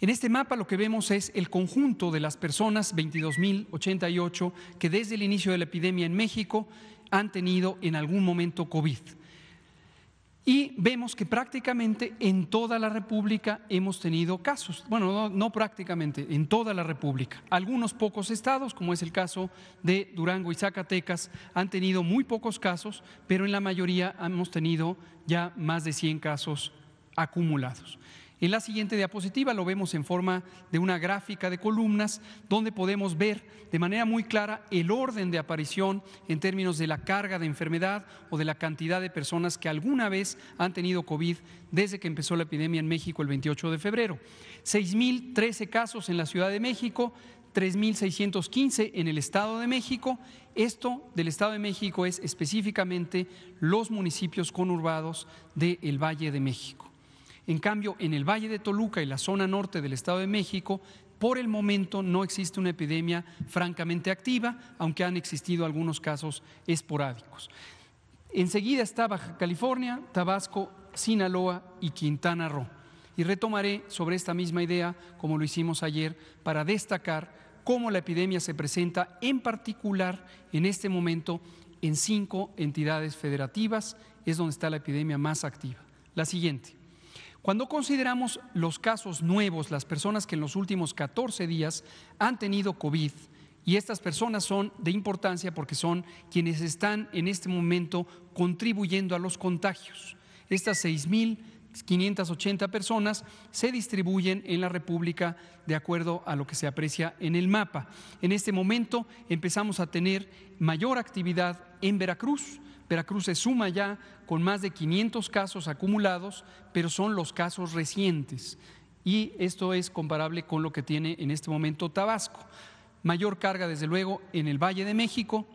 En este mapa lo que vemos es el conjunto de las personas, 22.088, que desde el inicio de la epidemia en México han tenido en algún momento COVID. Y vemos que prácticamente en toda la República hemos tenido casos. Bueno, no, prácticamente, en toda la República. Algunos pocos estados, como es el caso de Durango y Zacatecas, han tenido muy pocos casos, pero en la mayoría hemos tenido ya más de 100 casos acumulados. En la siguiente diapositiva lo vemos en forma de una gráfica de columnas donde podemos ver de manera muy clara el orden de aparición en términos de la carga de enfermedad o de la cantidad de personas que alguna vez han tenido COVID desde que empezó la epidemia en México el 28 de febrero. 6.013 casos en la Ciudad de México, 3.615 en el Estado de México. Esto del Estado de México es específicamente los municipios conurbados del Valle de México. En cambio, en el Valle de Toluca y la zona norte del Estado de México, por el momento no existe una epidemia francamente activa, aunque han existido algunos casos esporádicos. Enseguida está Baja California, Tabasco, Sinaloa y Quintana Roo. Y retomaré sobre esta misma idea, como lo hicimos ayer, para destacar cómo la epidemia se presenta en particular en este momento en cinco entidades federativas, es donde está la epidemia más activa. La siguiente. Cuando consideramos los casos nuevos, las personas que en los últimos 14 días han tenido COVID, y estas personas son de importancia porque son quienes están en este momento contribuyendo a los contagios. Estas seis mil 580 personas se distribuyen en la República de acuerdo a lo que se aprecia en el mapa. En este momento empezamos a tener mayor actividad en Veracruz. Veracruz se suma ya con más de 500 casos acumulados, pero son los casos recientes. Y esto es comparable con lo que tiene en este momento Tabasco. Mayor carga, desde luego, en el Valle de México,